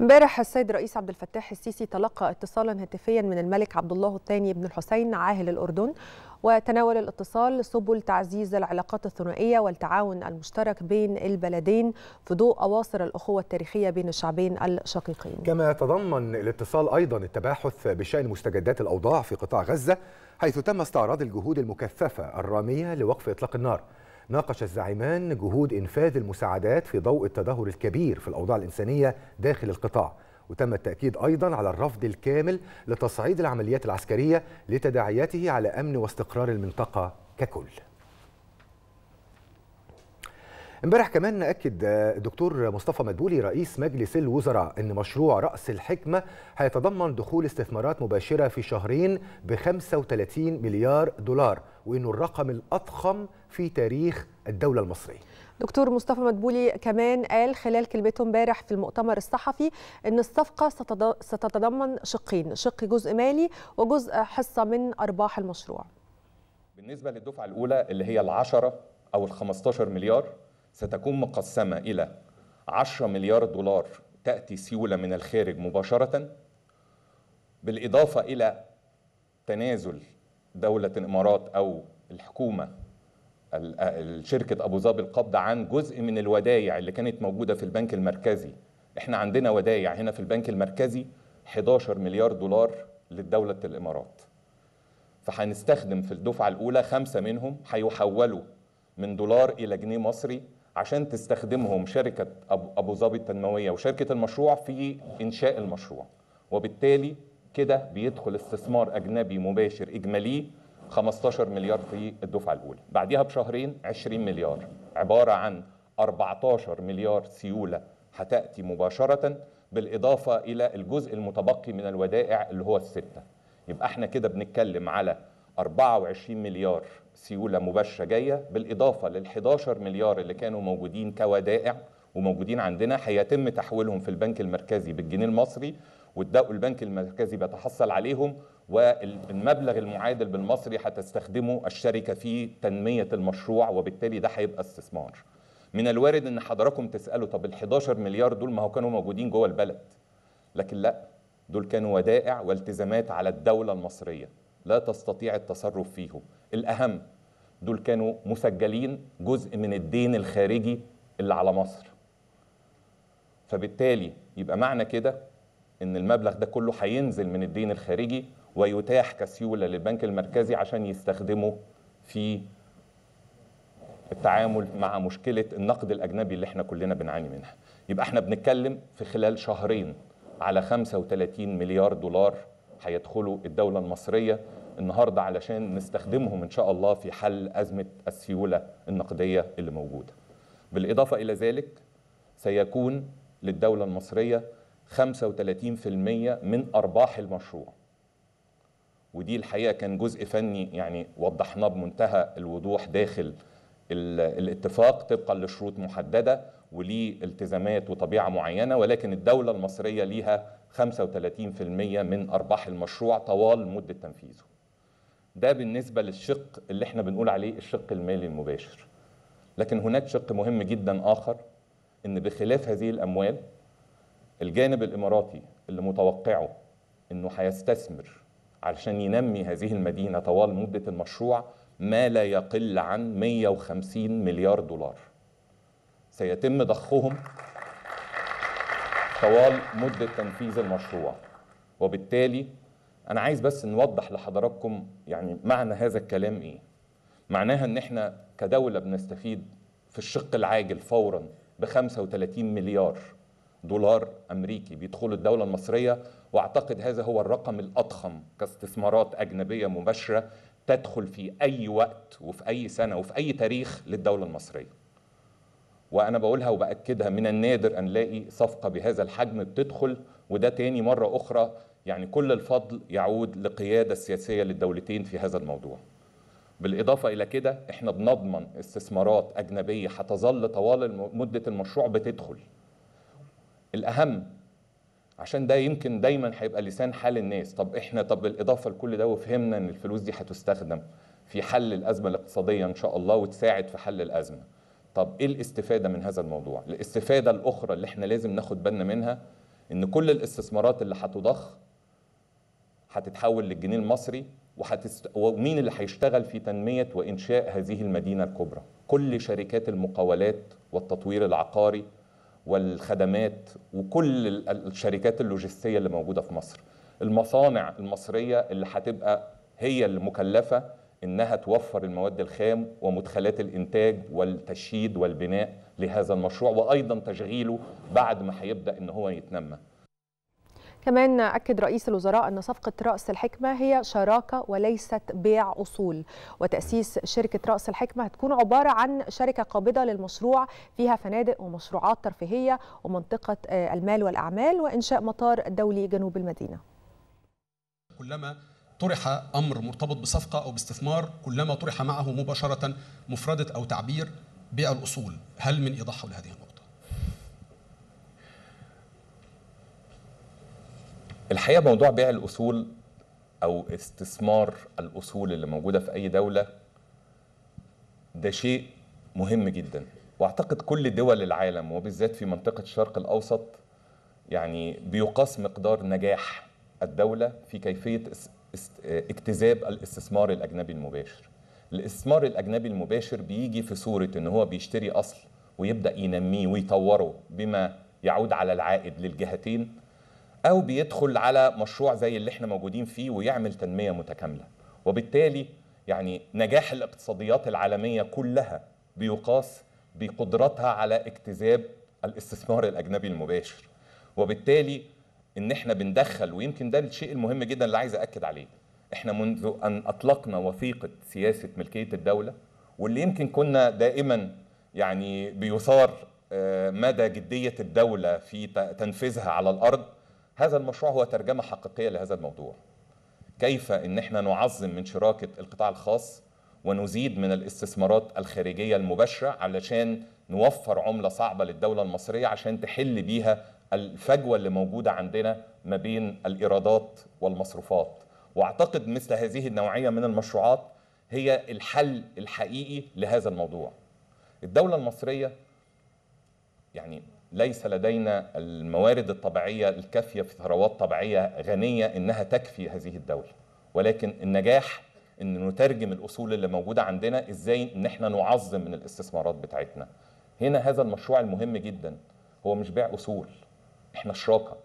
امبارح السيد الرئيس عبد الفتاح السيسي تلقى اتصالا هاتفيا من الملك عبد الله الثاني بن الحسين عاهل الاردن وتناول الاتصال سبل تعزيز العلاقات الثنائيه والتعاون المشترك بين البلدين في ضوء اواصر الاخوه التاريخيه بين الشعبين الشقيقين. كما تضمن الاتصال ايضا التباحث بشان مستجدات الاوضاع في قطاع غزه حيث تم استعراض الجهود المكثفه الراميه لوقف اطلاق النار. ناقش الزعيمان جهود إنفاذ المساعدات في ضوء التدهور الكبير في الأوضاع الإنسانية داخل القطاع وتم التأكيد أيضا على الرفض الكامل لتصعيد العمليات العسكرية لتداعياته على أمن واستقرار المنطقة ككل امبارح كمان اكد الدكتور مصطفى مدبولي رئيس مجلس الوزراء ان مشروع راس الحكمه هيتضمن دخول استثمارات مباشره في شهرين ب 35 مليار دولار وانه الرقم الاضخم في تاريخ الدوله المصريه دكتور مصطفى مدبولي كمان قال خلال كلمته امبارح في المؤتمر الصحفي ان الصفقه ستتضمن شقين شق جزء مالي وجزء حصه من ارباح المشروع بالنسبه للدفعه الاولى اللي هي ال10 او ال15 مليار ستكون مقسمة إلى 10 مليار دولار تأتي سيولة من الخارج مباشرة بالإضافة إلى تنازل دولة الإمارات أو الحكومة شركة أبو ظبي القبض عن جزء من الودايع اللي كانت موجودة في البنك المركزي احنا عندنا ودايع هنا في البنك المركزي 11 مليار دولار لدولة الإمارات فهنستخدم في الدفعة الأولى خمسة منهم هيحولوا من دولار إلى جنيه مصري عشان تستخدمهم شركه ابو ظبي التنمويه وشركه المشروع في انشاء المشروع وبالتالي كده بيدخل استثمار اجنبي مباشر اجمالي 15 مليار في الدفعه الاولى بعدها بشهرين 20 مليار عباره عن 14 مليار سيوله هتاتي مباشره بالاضافه الى الجزء المتبقي من الودائع اللي هو السته يبقى احنا كده بنتكلم على 24 مليار سيوله مباشره جايه بالاضافه لل 11 مليار اللي كانوا موجودين كودائع وموجودين عندنا هيتم تحويلهم في البنك المركزي بالجنيه المصري والبنك البنك المركزي بيتحصل عليهم والمبلغ المعادل بالمصري هتستخدمه الشركه في تنميه المشروع وبالتالي ده هيبقى استثمار. من الوارد ان حضراتكم تسالوا طب ال 11 مليار دول ما هو كانوا موجودين جوه البلد. لكن لا دول كانوا ودائع والتزامات على الدوله المصريه. لا تستطيع التصرف فيهم الأهم دول كانوا مسجلين جزء من الدين الخارجي اللي على مصر فبالتالي يبقى معنى كده ان المبلغ ده كله هينزل من الدين الخارجي ويتاح كسيوله للبنك المركزي عشان يستخدمه في التعامل مع مشكله النقد الاجنبي اللي احنا كلنا بنعاني منها يبقى احنا بنتكلم في خلال شهرين على 35 مليار دولار هيدخلوا الدولة المصرية النهاردة علشان نستخدمهم إن شاء الله في حل أزمة السيولة النقدية اللي موجودة بالإضافة إلى ذلك سيكون للدولة المصرية 35% من أرباح المشروع ودي الحقيقة كان جزء فني يعني وضحناه بمنتهى الوضوح داخل الاتفاق طبقا لشروط محددة وليه التزامات وطبيعه معينه ولكن الدوله المصريه ليها 35% من ارباح المشروع طوال مده تنفيذه. ده بالنسبه للشق اللي احنا بنقول عليه الشق المالي المباشر. لكن هناك شق مهم جدا اخر ان بخلاف هذه الاموال الجانب الاماراتي اللي متوقعه انه هيستثمر علشان ينمي هذه المدينه طوال مده المشروع ما لا يقل عن 150 مليار دولار. سيتم ضخهم طوال مدة تنفيذ المشروع وبالتالي أنا عايز بس نوضح لحضراتكم يعني معنى هذا الكلام إيه معناها إن إحنا كدولة بنستفيد في الشق العاجل فورا ب 35 مليار دولار أمريكي بيدخلوا الدولة المصرية وأعتقد هذا هو الرقم الأضخم كاستثمارات أجنبية مباشرة تدخل في أي وقت وفي أي سنة وفي أي تاريخ للدولة المصرية وانا بقولها وباكدها من النادر ان الاقي صفقه بهذا الحجم بتدخل وده تاني مره اخرى يعني كل الفضل يعود لقياده السياسيه للدولتين في هذا الموضوع بالاضافه الى كده احنا بنضمن استثمارات اجنبيه هتظل طوال مده المشروع بتدخل الاهم عشان ده يمكن دايما هيبقى لسان حال الناس طب احنا طب بالاضافه لكل ده وفهمنا ان الفلوس دي هتستخدم في حل الازمه الاقتصاديه ان شاء الله وتساعد في حل الازمه طب ايه الاستفاده من هذا الموضوع الاستفاده الاخرى اللي احنا لازم ناخد بالنا منها ان كل الاستثمارات اللي هتضخ هتتحول للجنيه المصري وحتست... ومين اللي هيشتغل في تنميه وانشاء هذه المدينه الكبرى كل شركات المقاولات والتطوير العقاري والخدمات وكل الشركات اللوجستيه اللي موجوده في مصر المصانع المصريه اللي هتبقى هي المكلفه انها توفر المواد الخام ومدخلات الانتاج والتشييد والبناء لهذا المشروع وايضا تشغيله بعد ما هيبدا ان هو يتنمى كمان أكد رئيس الوزراء أن صفقة رأس الحكمة هي شراكة وليست بيع أصول وتأسيس شركة رأس الحكمة هتكون عبارة عن شركة قابضة للمشروع فيها فنادق ومشروعات ترفيهية ومنطقة آه، المال والأعمال وإنشاء مطار دولي جنوب المدينة كلما طرح امر مرتبط بصفقه او باستثمار كلما طرح معه مباشره مفرده او تعبير بيع الاصول، هل من ايضاح حول هذه النقطه؟ الحقيقه موضوع بيع الاصول او استثمار الاصول اللي موجوده في اي دوله ده شيء مهم جدا واعتقد كل دول العالم وبالذات في منطقه الشرق الاوسط يعني بيقاس مقدار نجاح الدوله في كيفيه اكتذاب الاستثمار الاجنبي المباشر الاستثمار الاجنبي المباشر بيجي في صوره ان هو بيشتري اصل ويبدا ينميه ويطوره بما يعود على العائد للجهتين او بيدخل على مشروع زي اللي احنا موجودين فيه ويعمل تنميه متكامله وبالتالي يعني نجاح الاقتصاديات العالميه كلها بيقاس بقدرتها على اكتذاب الاستثمار الاجنبي المباشر وبالتالي ان احنا بندخل ويمكن ده الشيء المهم جدا اللي عايز اكد عليه احنا منذ ان اطلقنا وثيقه سياسه ملكيه الدوله واللي يمكن كنا دائما يعني بيثار آه، مدى جديه الدوله في تنفيذها على الارض هذا المشروع هو ترجمه حقيقيه لهذا الموضوع كيف ان احنا نعظم من شراكه القطاع الخاص ونزيد من الاستثمارات الخارجيه المباشره علشان نوفر عمله صعبه للدوله المصريه عشان تحل بيها الفجوه اللي موجوده عندنا ما بين الايرادات والمصروفات واعتقد مثل هذه النوعيه من المشروعات هي الحل الحقيقي لهذا الموضوع الدوله المصريه يعني ليس لدينا الموارد الطبيعيه الكافيه في ثروات طبيعيه غنيه انها تكفي هذه الدوله ولكن النجاح ان نترجم الاصول اللي موجوده عندنا ازاي ان احنا نعظم من الاستثمارات بتاعتنا هنا هذا المشروع المهم جدا هو مش بيع اصول احنا شراكه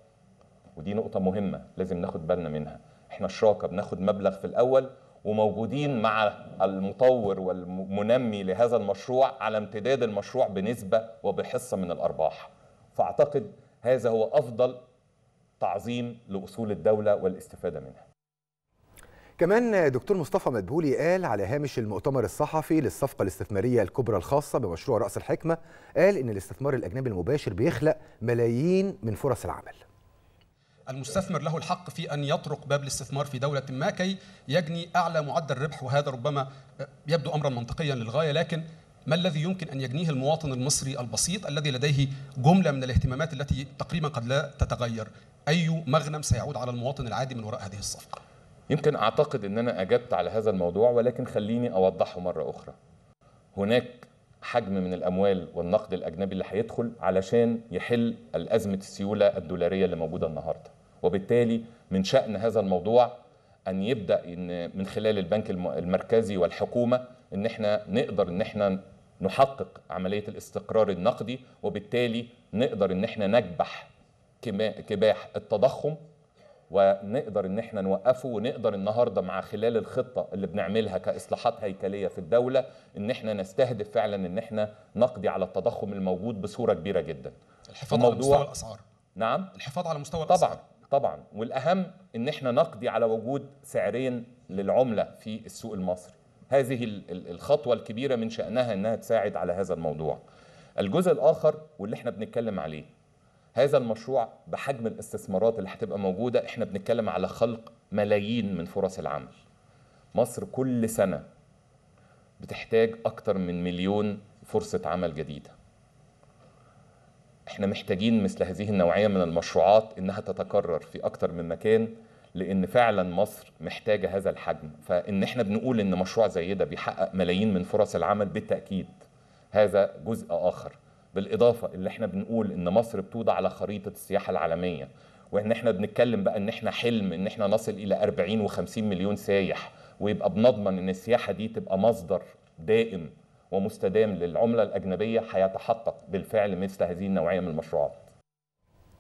ودي نقطه مهمه لازم ناخد بالنا منها احنا شراكه بناخد مبلغ في الاول وموجودين مع المطور والمنمي لهذا المشروع على امتداد المشروع بنسبه وبحصه من الارباح فاعتقد هذا هو افضل تعظيم لاصول الدوله والاستفاده منها كمان دكتور مصطفى مدبولي قال على هامش المؤتمر الصحفي للصفقة الاستثمارية الكبرى الخاصة بمشروع رأس الحكمة قال إن الاستثمار الأجنبي المباشر بيخلق ملايين من فرص العمل المستثمر له الحق في أن يطرق باب الاستثمار في دولة ما كي يجني أعلى معدل ربح وهذا ربما يبدو أمرا منطقيا للغاية لكن ما الذي يمكن ان يجنيه المواطن المصري البسيط الذي لديه جمله من الاهتمامات التي تقريبا قد لا تتغير اي مغنم سيعود على المواطن العادي من وراء هذه الصفقه يمكن اعتقد ان انا اجبت على هذا الموضوع ولكن خليني اوضحه مره اخرى هناك حجم من الاموال والنقد الاجنبي اللي هيدخل علشان يحل ازمه السيوله الدولاريه اللي موجوده النهارده وبالتالي من شان هذا الموضوع ان يبدا إن من خلال البنك المركزي والحكومه ان احنا نقدر ان احنا نحقق عمليه الاستقرار النقدي وبالتالي نقدر ان احنا نكبح كباح التضخم ونقدر ان احنا نوقفه ونقدر النهارده مع خلال الخطه اللي بنعملها كاصلاحات هيكليه في الدوله ان احنا نستهدف فعلا ان احنا نقضي على التضخم الموجود بصوره كبيره جدا الحفاظ على مستوى الاسعار نعم الحفاظ على مستوى الاسعار طبعا طبعا والاهم ان احنا نقضي على وجود سعرين للعمله في السوق المصري هذه الخطوه الكبيره من شانها انها تساعد على هذا الموضوع الجزء الاخر واللي احنا بنتكلم عليه هذا المشروع بحجم الاستثمارات اللي هتبقى موجوده احنا بنتكلم على خلق ملايين من فرص العمل مصر كل سنه بتحتاج اكتر من مليون فرصه عمل جديده احنا محتاجين مثل هذه النوعيه من المشروعات انها تتكرر في اكتر من مكان لان فعلا مصر محتاجه هذا الحجم فان احنا بنقول ان مشروع زي ده بيحقق ملايين من فرص العمل بالتاكيد هذا جزء اخر بالاضافه اللي احنا بنقول ان مصر بتوضع على خريطه السياحه العالميه وان احنا بنتكلم بقى ان احنا حلم ان احنا نصل الى 40 و50 مليون سايح ويبقى بنضمن ان السياحه دي تبقى مصدر دائم ومستدام للعمله الاجنبيه هيتحقق بالفعل مثل هذه النوعيه من المشروعات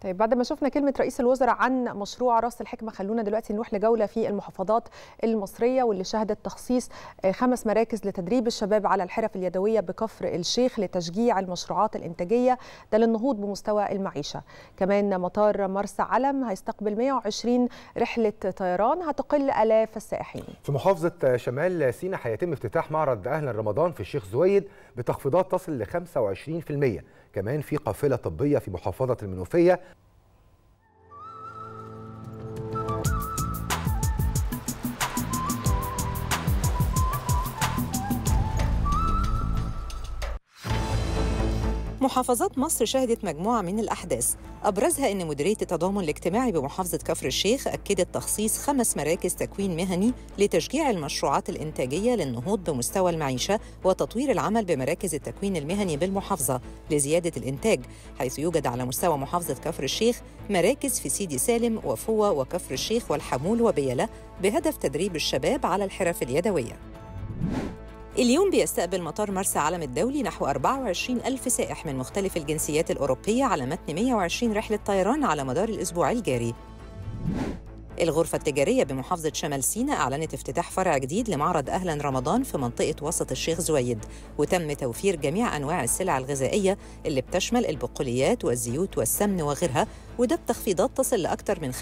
طيب بعد ما شفنا كلمة رئيس الوزراء عن مشروع راس الحكمة خلونا دلوقتي نروح لجولة في المحافظات المصرية واللي شهدت تخصيص آه، خمس مراكز لتدريب الشباب على الحرف اليدوية بكفر الشيخ لتشجيع المشروعات الإنتاجية ده للنهوض بمستوى المعيشة كمان مطار مرسى علم هيستقبل 120 رحلة طيران هتقل آلاف السائحين في محافظة شمال سيناء هيتم افتتاح معرض أهلا رمضان في الشيخ زويد بتخفيضات تصل ل 25% كمان في قافله طبيه في محافظه المنوفيه محافظات مصر شهدت مجموعة من الأحداث أبرزها أن مديرية التضامن الاجتماعي بمحافظة كفر الشيخ أكدت تخصيص خمس مراكز تكوين مهني لتشجيع المشروعات الإنتاجية للنهوض بمستوى المعيشة وتطوير العمل بمراكز التكوين المهني بالمحافظة لزيادة الإنتاج حيث يوجد على مستوى محافظة كفر الشيخ مراكز في سيدي سالم وفوة وكفر الشيخ والحمول وبيلة بهدف تدريب الشباب على الحرف اليدوية اليوم بيستقبل مطار مرسى علم الدولي نحو 24 ألف سائح من مختلف الجنسيات الأوروبية على متن 120 رحلة طيران على مدار الأسبوع الجاري الغرفة التجارية بمحافظة شمال سيناء أعلنت افتتاح فرع جديد لمعرض أهلا رمضان في منطقة وسط الشيخ زويد وتم توفير جميع أنواع السلع الغذائية اللي بتشمل البقوليات والزيوت والسمن وغيرها وده بتخفيضات تصل لأكثر من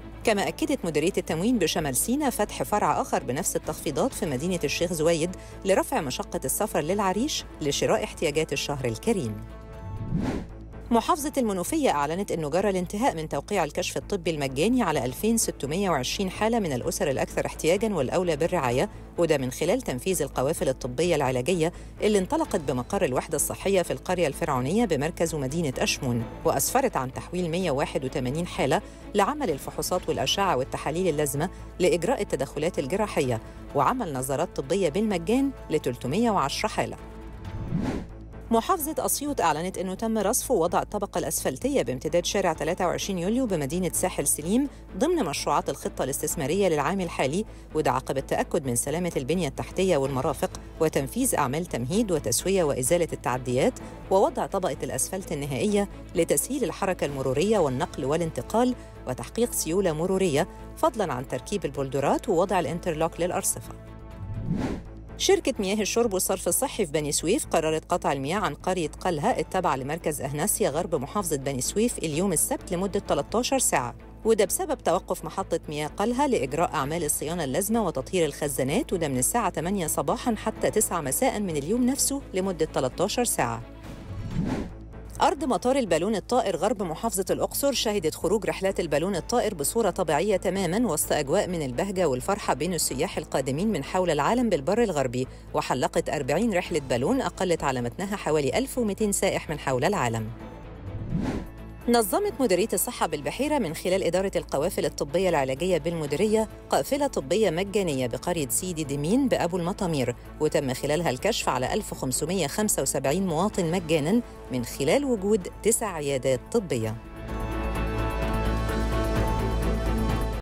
25% كما أكدت مديرية التموين بشمال سينا فتح فرع آخر بنفس التخفيضات في مدينة الشيخ زويد لرفع مشقة السفر للعريش لشراء احتياجات الشهر الكريم محافظة المنوفية أعلنت أنه جرى الانتهاء من توقيع الكشف الطبي المجاني على 2620 حالة من الأسر الأكثر احتياجاً والأولى بالرعاية وده من خلال تنفيذ القوافل الطبية العلاجية اللي انطلقت بمقر الوحدة الصحية في القرية الفرعونية بمركز مدينة أشمون وأسفرت عن تحويل 181 حالة لعمل الفحوصات والأشعة والتحاليل اللازمة لإجراء التدخلات الجراحية وعمل نظارات طبية بالمجان ل 310 حالة محافظة أسيوط أعلنت أنه تم رصف ووضع الطبقة الأسفلتية بامتداد شارع 23 يوليو بمدينة ساحل سليم ضمن مشروعات الخطة الاستثمارية للعام الحالي وده عقب التأكد من سلامة البنية التحتية والمرافق وتنفيذ أعمال تمهيد وتسوية وإزالة التعديات ووضع طبقة الأسفلت النهائية لتسهيل الحركة المرورية والنقل والانتقال وتحقيق سيولة مرورية فضلاً عن تركيب البولدرات ووضع الانترلوك للأرصفة. شركة مياه الشرب والصرف الصحي في بني سويف قررت قطع المياه عن قرية قلها التابعة لمركز أهناسيا غرب محافظة بني سويف اليوم السبت لمدة 13 ساعة وده بسبب توقف محطة مياه قلها لإجراء أعمال الصيانة اللازمة وتطهير الخزانات وده من الساعة 8 صباحا حتى 9 مساء من اليوم نفسه لمدة 13 ساعة أرض مطار البالون الطائر غرب محافظة الأقصر شهدت خروج رحلات البالون الطائر بصورة طبيعية تماما وسط أجواء من البهجة والفرحة بين السياح القادمين من حول العالم بالبر الغربي وحلقت 40 رحلة بالون أقلت على متنها حوالي 1200 سائح من حول العالم نظمت مديرية الصحة بالبحيرة من خلال إدارة القوافل الطبية العلاجية بالمديرية قافلة طبية مجانية بقرية سيدي دمين بأبو المطامير وتم خلالها الكشف على 1575 مواطن مجاناً من خلال وجود تسع عيادات طبية